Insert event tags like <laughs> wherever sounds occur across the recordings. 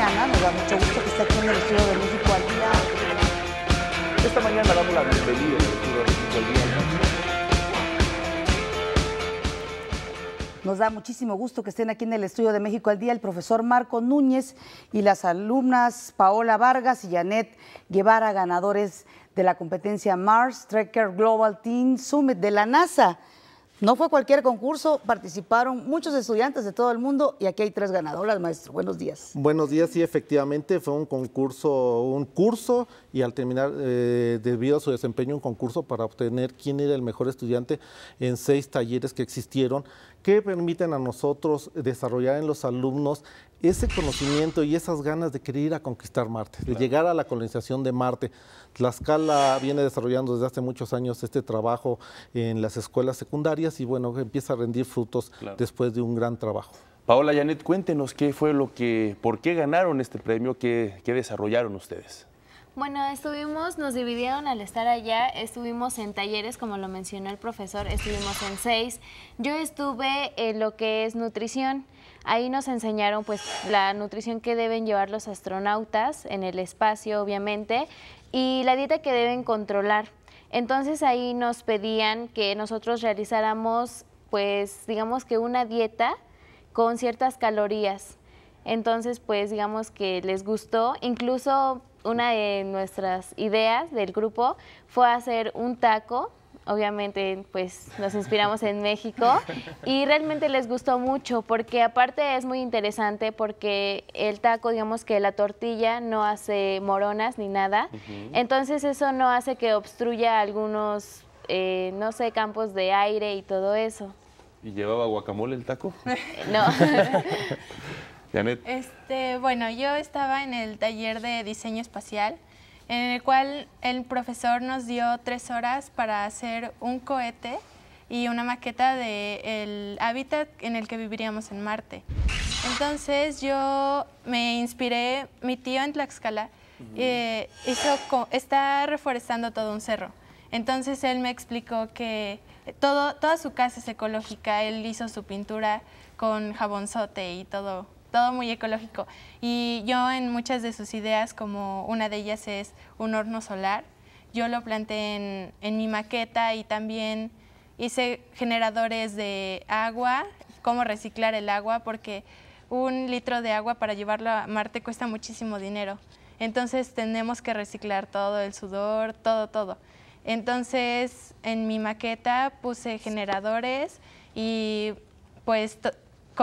Nos da mucho gusto que esté aquí en el Estudio de México al Día. Esta mañana damos la bienvenida al Estudio de México al Día. Nos da muchísimo gusto que estén aquí en el Estudio de México al Día el profesor Marco Núñez y las alumnas Paola Vargas y Janet Guevara, ganadores de la competencia Mars Trekker Global Team Summit de la NASA. No fue cualquier concurso, participaron muchos estudiantes de todo el mundo y aquí hay tres ganadoras, maestro. Buenos días. Buenos días, sí, efectivamente fue un concurso, un curso y al terminar, eh, debido a su desempeño, un concurso para obtener quién era el mejor estudiante en seis talleres que existieron que permiten a nosotros desarrollar en los alumnos ese conocimiento y esas ganas de querer ir a conquistar Marte, de llegar a la colonización de Marte. Tlaxcala viene desarrollando desde hace muchos años este trabajo en las escuelas secundarias y bueno, empieza a rendir frutos después de un gran trabajo. Paola Janet, cuéntenos qué fue lo que, por qué ganaron este premio, qué, qué desarrollaron ustedes. Bueno, estuvimos, nos dividieron al estar allá, estuvimos en talleres, como lo mencionó el profesor, estuvimos en seis. Yo estuve en lo que es nutrición. Ahí nos enseñaron pues la nutrición que deben llevar los astronautas en el espacio, obviamente, y la dieta que deben controlar. Entonces ahí nos pedían que nosotros realizáramos pues digamos que una dieta con ciertas calorías. Entonces pues digamos que les gustó, incluso una de nuestras ideas del grupo fue hacer un taco obviamente pues nos inspiramos en México y realmente les gustó mucho porque aparte es muy interesante porque el taco, digamos que la tortilla no hace moronas ni nada, entonces eso no hace que obstruya algunos, eh, no sé, campos de aire y todo eso. ¿Y llevaba guacamole el taco? Eh, no. <laughs> Janet. Este, bueno, yo estaba en el taller de diseño espacial en el cual el profesor nos dio tres horas para hacer un cohete y una maqueta del hábitat en el que viviríamos en Marte. Entonces yo me inspiré, mi tío en Tlaxcala eh, hizo, está reforestando todo un cerro. Entonces él me explicó que todo, toda su casa es ecológica, él hizo su pintura con jabonzote y todo todo muy ecológico. Y yo en muchas de sus ideas, como una de ellas es un horno solar, yo lo planteé en, en mi maqueta y también hice generadores de agua, cómo reciclar el agua, porque un litro de agua para llevarlo a Marte cuesta muchísimo dinero. Entonces tenemos que reciclar todo, el sudor, todo, todo. Entonces en mi maqueta puse generadores y pues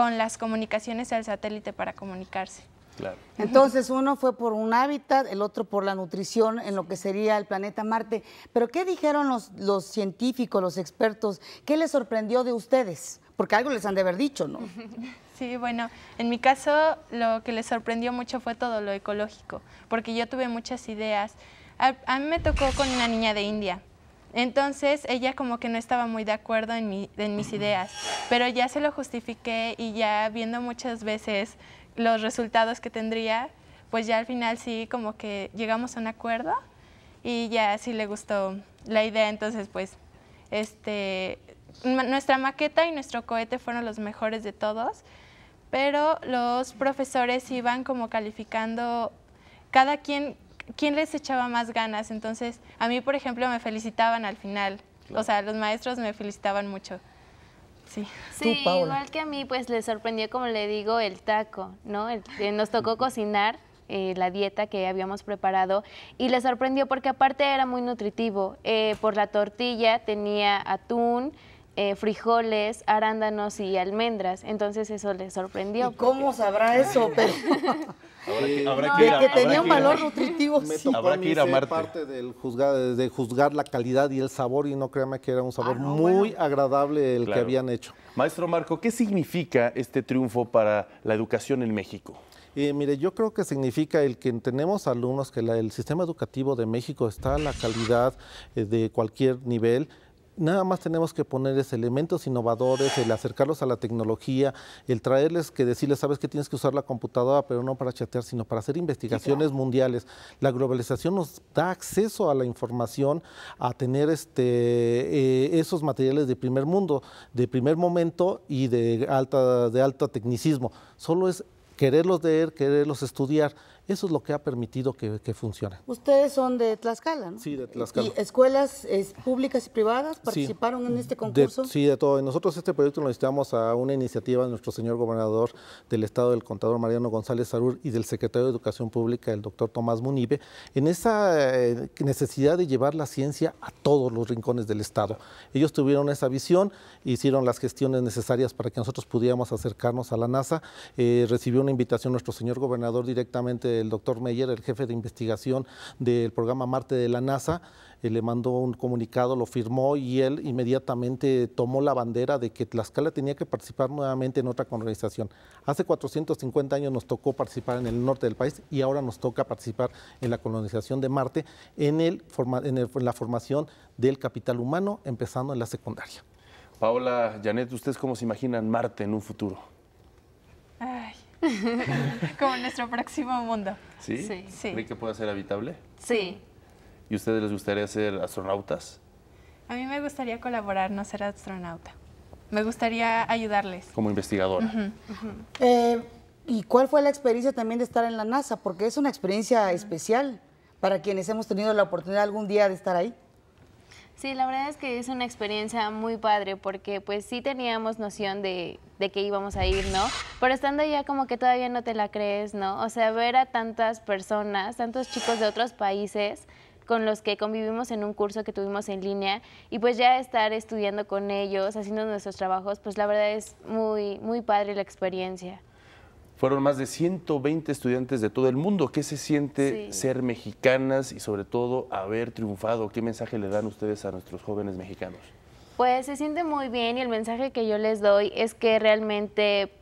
con las comunicaciones al satélite para comunicarse. Claro. Entonces, uno fue por un hábitat, el otro por la nutrición en lo que sería el planeta Marte. Pero, ¿qué dijeron los, científicos, los expertos? ¿Qué les sorprendió de ustedes? Porque algo les han de haber dicho, ¿no? <laughs> Sí, bueno, en mi caso lo que les sorprendió mucho fue todo lo ecológico, porque yo tuve muchas ideas. a mí me tocó con una niña de India entonces ella como que no estaba muy de acuerdo en, mis ideas, pero ya se lo justifiqué y ya viendo muchas veces los resultados que tendría, pues ya al final sí como que llegamos a un acuerdo y ya sí le gustó la idea, entonces pues este nuestra maqueta y nuestro cohete fueron los mejores de todos, pero los profesores iban como calificando cada quien quién les echaba más ganas. Entonces, a mí, por ejemplo, me felicitaban al final. O sea, los maestros me felicitaban mucho. Sí, igual que a mí, pues le sorprendió, como le digo, el taco, ¿no? nos tocó cocinar eh, la dieta que habíamos preparado y le sorprendió porque aparte era muy nutritivo. Eh, por la tortilla tenía atún, eh, frijoles, arándanos y almendras. Entonces eso le sorprendió. ¿Y ¿Cómo sabrá eso? <laughs> Pero... Habrá que, eh, tenía un valor nutritivo. Me sí. habrá que ir a parte del de juzgar la calidad y el sabor, y no créame que era un sabor ah, muy agradable el que habían hecho. Maestro Marco, ¿qué significa este triunfo para la educación en México? Eh, mire, yo creo que significa el que tenemos alumnos, que el sistema educativo de México está a la calidad eh, de cualquier nivel nada más tenemos que ponerles elementos innovadores, el acercarlos a la tecnología, el traerles que decirles, sabes que tienes que usar la computadora, pero no para chatear, sino para hacer investigaciones mundiales. La globalización nos da acceso a la información, a tener este, eh, esos materiales de primer mundo, de primer momento y de alta, de alto tecnicismo. Solo es quererlos leer, quererlos estudiar. Eso es lo que ha permitido que, funcione. Ustedes son de Tlaxcala, ¿no? Sí, de Tlaxcala. ¿Y escuelas públicas y privadas participaron en este concurso? sí, de todo. Nosotros este proyecto lo necesitamos a una iniciativa de nuestro señor gobernador del Estado, del contador Mariano González Sarur y del secretario de Educación Pública, el doctor Tomás Munibe, en esa eh, necesidad de llevar la ciencia a todos los rincones del Estado. Ellos tuvieron esa visión, hicieron las gestiones necesarias para que nosotros pudiéramos acercarnos a la NASA, eh, recibió invitación nuestro señor gobernador directamente, el doctor Meyer, el jefe de investigación del programa Marte de la NASA, eh, le mandó un comunicado, lo firmó y él inmediatamente tomó la bandera de que Tlaxcala tenía que participar nuevamente en otra colonización. Hace 450 años nos tocó participar en el norte del país y ahora nos toca participar en la colonización de Marte, en, en la formación del capital humano, empezando en la secundaria. Paola, Janet, ¿ustedes cómo se imaginan Marte en un futuro? <laughs> Como nuestro próximo mundo. ¿Sí? Sí. sí. que pueda ser habitable? Sí. ¿Y a ustedes les gustaría ser astronautas? A mí me gustaría colaborar, no ser astronauta. Me gustaría ayudarles. Como investigadora. Eh, ¿Y cuál fue la experiencia también de estar en la NASA? Porque es una experiencia especial para quienes hemos tenido la oportunidad algún día de estar ahí. Sí, la verdad es que es una experiencia muy padre porque pues sí teníamos noción de, de que íbamos a ir, ¿no? Pero estando ya como que todavía no te la crees, ¿no? O sea, ver a tantas personas, tantos chicos de otros países con los que convivimos en un curso que tuvimos en línea y pues ya estar estudiando con ellos, haciendo nuestros trabajos, pues la verdad es muy, muy padre la experiencia. Fueron más de 120 estudiantes de todo el mundo. ¿Qué se siente ser mexicanas y sobre todo haber triunfado? ¿Qué mensaje le dan ustedes a nuestros jóvenes mexicanos? Pues se siente muy bien y el mensaje que yo les doy es que realmente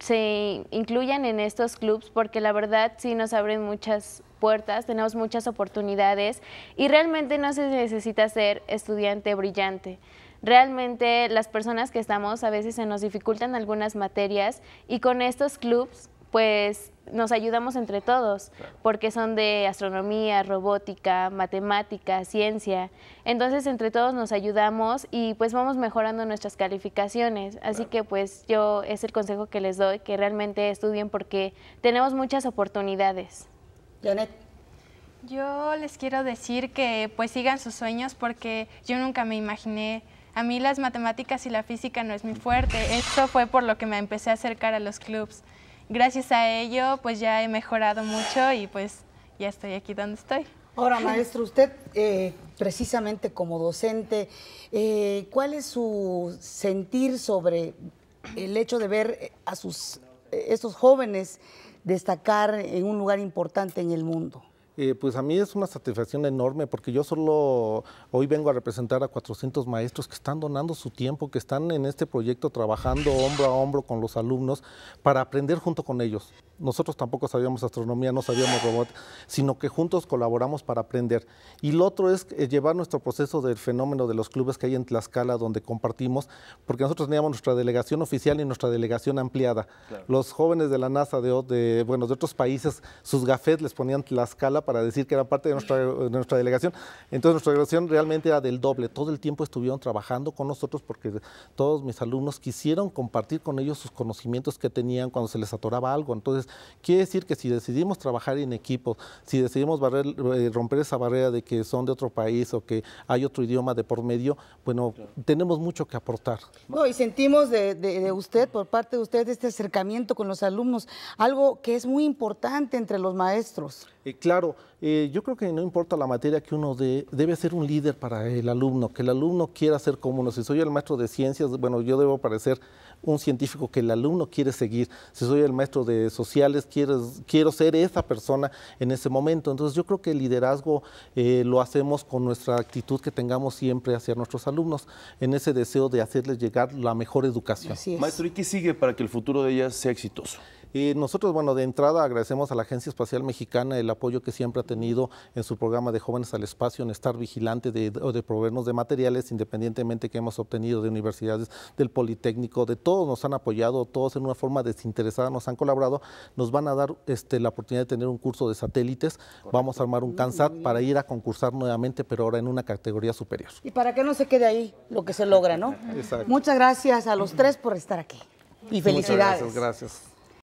se incluyan en estos clubs porque la verdad sí nos abren muchas puertas, tenemos muchas oportunidades y realmente no se necesita ser estudiante brillante realmente las personas que estamos a veces se nos dificultan algunas materias y con estos clubs pues nos ayudamos entre todos, porque son de astronomía, robótica, matemática, ciencia. Entonces, entre todos nos ayudamos y pues vamos mejorando nuestras calificaciones. Así que pues yo es el consejo que les doy, que realmente estudien porque tenemos muchas oportunidades. Janet. Yo les quiero decir que pues sigan sus sueños porque yo nunca me imaginé a mí las matemáticas y la física no es mi fuerte. Esto fue por lo que me empecé a acercar a los clubs. Gracias a ello, pues ya he mejorado mucho y pues ya estoy aquí donde estoy. Ahora, maestro, usted eh, precisamente como docente, eh, ¿cuál es su sentir sobre el hecho de ver a sus, estos jóvenes destacar en un lugar importante en el mundo? Eh, pues a mí es una satisfacción enorme porque yo solo hoy vengo a representar a 400 maestros que están donando su tiempo, que están en este proyecto trabajando hombro a hombro con los alumnos para aprender junto con ellos. Nosotros tampoco sabíamos astronomía, no sabíamos robot, sino que juntos colaboramos para aprender. Y lo otro es eh, llevar nuestro proceso del fenómeno de los clubes que hay en Tlaxcala, donde compartimos, porque nosotros teníamos nuestra delegación oficial y nuestra delegación ampliada. Los jóvenes de la NASA, de, de, bueno, de otros países, sus gafetes les ponían Tlaxcala para decir que era parte de nuestra, delegación. Entonces nuestra delegación realmente era del doble. Todo el tiempo estuvieron trabajando con nosotros porque todos mis alumnos quisieron compartir con ellos sus conocimientos que tenían cuando se les atoraba algo. Entonces quiere decir que si decidimos trabajar en equipo, si decidimos eh, romper esa barrera de que son de otro país o que hay otro idioma de por medio, bueno, tenemos mucho que aportar. y sentimos de usted, por parte de usted, este acercamiento con los alumnos, algo que es muy importante entre los maestros. Eh, claro, eh, yo creo que no importa la materia que uno debe ser un líder para el alumno, que el alumno quiera ser como uno. Si soy el maestro de ciencias, bueno, yo debo parecer un científico que el alumno quiere seguir. Si soy el maestro de sociales, quiero, quiero ser esa persona en ese momento. Entonces yo creo que el liderazgo eh, lo hacemos con nuestra actitud que tengamos siempre hacia nuestros alumnos, en ese deseo de hacerles llegar la mejor educación. Maestro, ¿y qué sigue para que el futuro de ellas sea exitoso? Y nosotros, bueno, de entrada agradecemos a la Agencia Espacial Mexicana el apoyo que siempre ha tenido en su programa de Jóvenes al Espacio, en estar vigilante de, de proveernos de materiales, independientemente que hemos obtenido de universidades, del Politécnico, de todos nos han apoyado, todos en una forma desinteresada nos han colaborado. Nos van a dar este, la oportunidad de tener un curso de satélites. Vamos a armar un mm, CANSAT mm, para mm. ir a concursar nuevamente, pero ahora en una categoría superior. Y para que no se quede ahí lo que se logra, ¿no? Exacto. Muchas gracias a los tres por estar aquí. Y felicidades. Muchas gracias. gracias.